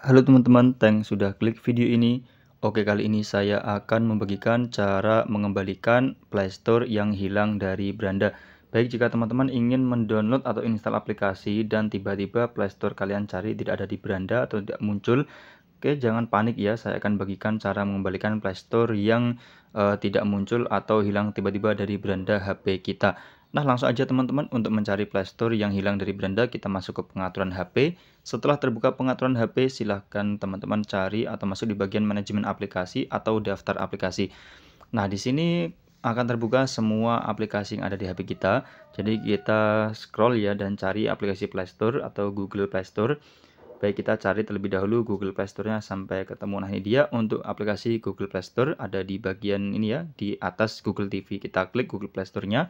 Halo teman-teman, thanks sudah klik video ini. Oke, kali ini saya akan membagikan cara mengembalikan Playstore yang hilang dari beranda. Baik, jika teman-teman ingin mendownload atau install aplikasi dan tiba-tiba Playstore kalian cari tidak ada di beranda atau tidak muncul, oke, jangan panik ya, saya akan bagikan cara mengembalikan Playstore yang uh, tidak muncul atau hilang tiba-tiba dari beranda HP kita. Nah langsung aja teman-teman untuk mencari playstore yang hilang dari beranda kita masuk ke pengaturan HP. Setelah terbuka pengaturan HP silahkan teman-teman cari atau masuk di bagian manajemen aplikasi atau daftar aplikasi. Nah di sini akan terbuka semua aplikasi yang ada di HP kita. Jadi kita scroll ya dan cari aplikasi Playstore atau Google Playstore. Baik kita cari terlebih dahulu Google playstore nya sampai ketemu. Nah ini dia untuk aplikasi Google Playstore ada di bagian ini ya di atas Google TV. Kita klik Google playstore nya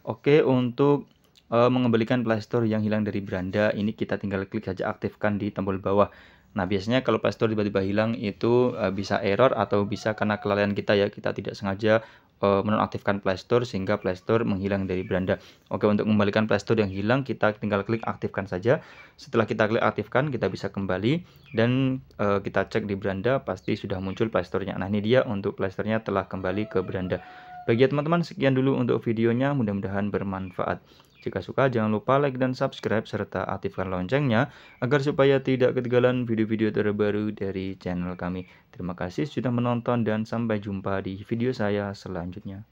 Oke, untuk e, mengembalikan playstore yang hilang dari beranda, ini kita tinggal klik saja aktifkan di tombol bawah. Nah, biasanya kalau playstore tiba-tiba hilang itu e, bisa error atau bisa karena kelalaian kita ya, kita tidak sengaja e, menonaktifkan playstore sehingga playstore menghilang dari beranda. Oke, untuk mengembalikan playstore yang hilang, kita tinggal klik aktifkan saja. Setelah kita klik aktifkan, kita bisa kembali dan e, kita cek di beranda, pasti sudah muncul playstore-nya. Nah, ini dia untuk playstore-nya telah kembali ke beranda. Bagi teman-teman, sekian dulu untuk videonya. Mudah-mudahan bermanfaat. Jika suka, jangan lupa like dan subscribe serta aktifkan loncengnya agar supaya tidak ketinggalan video-video terbaru dari channel kami. Terima kasih sudah menonton dan sampai jumpa di video saya selanjutnya.